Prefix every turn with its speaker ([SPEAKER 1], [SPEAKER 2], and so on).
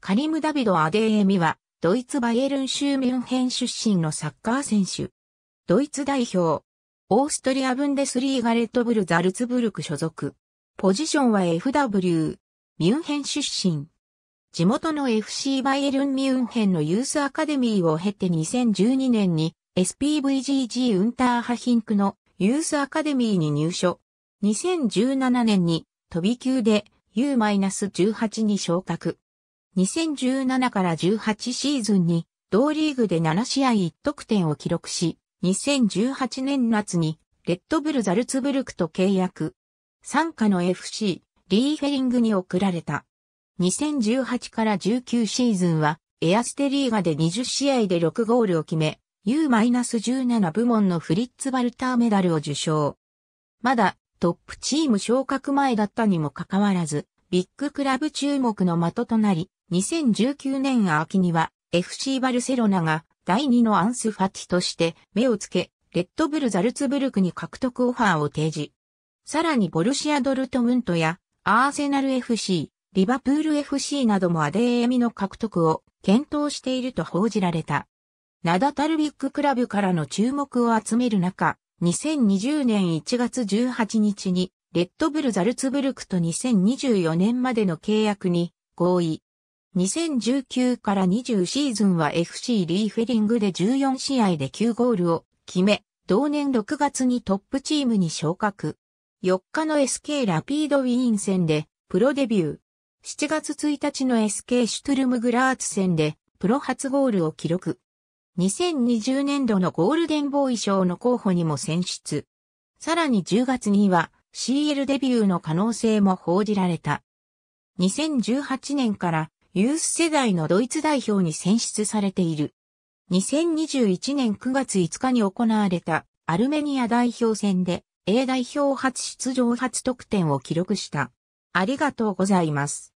[SPEAKER 1] カリム・ダビド・アデーエミは、ドイツバイエルン州ミュンヘン出身のサッカー選手。ドイツ代表。オーストリアブンデスリーガレットブル・ザルツブルク所属。ポジションは FW。ミュンヘン出身。地元の FC バイエルン・ミュンヘンのユースアカデミーを経て2012年に SPVGG ウンターハヒンクのユースアカデミーに入所。2017年に飛び級で U-18 に昇格。2017から18シーズンに同リーグで7試合1得点を記録し、2018年夏にレッドブルザルツブルクと契約。参加の FC リーフェリングに送られた。2018から19シーズンはエアステリーガで20試合で6ゴールを決め、U-17 部門のフリッツ・バルターメダルを受賞。まだトップチーム昇格前だったにもかかわらず、ビッグクラブ注目の的となり、2019年秋には FC バルセロナが第2のアンスファティとして目をつけ、レッドブルザルツブルクに獲得オファーを提示。さらにボルシアドルトムントやアーセナル FC、リバプール FC などもアデーエミの獲得を検討していると報じられた。名だたるビッグクラブからの注目を集める中、2020年1月18日にレッドブルザルツブルクと2024年までの契約に合意。2019から20シーズンは FC リーフェリングで14試合で9ゴールを決め、同年6月にトップチームに昇格。4日の SK ラピードウィーン戦でプロデビュー。7月1日の SK シュトゥルムグラーツ戦でプロ初ゴールを記録。2020年度のゴールデンボーイ賞の候補にも選出。さらに10月には CL デビューの可能性も報じられた。2018年からユース世代のドイツ代表に選出されている。2021年9月5日に行われたアルメニア代表戦で A 代表初出場初得点を記録した。ありがとうございます。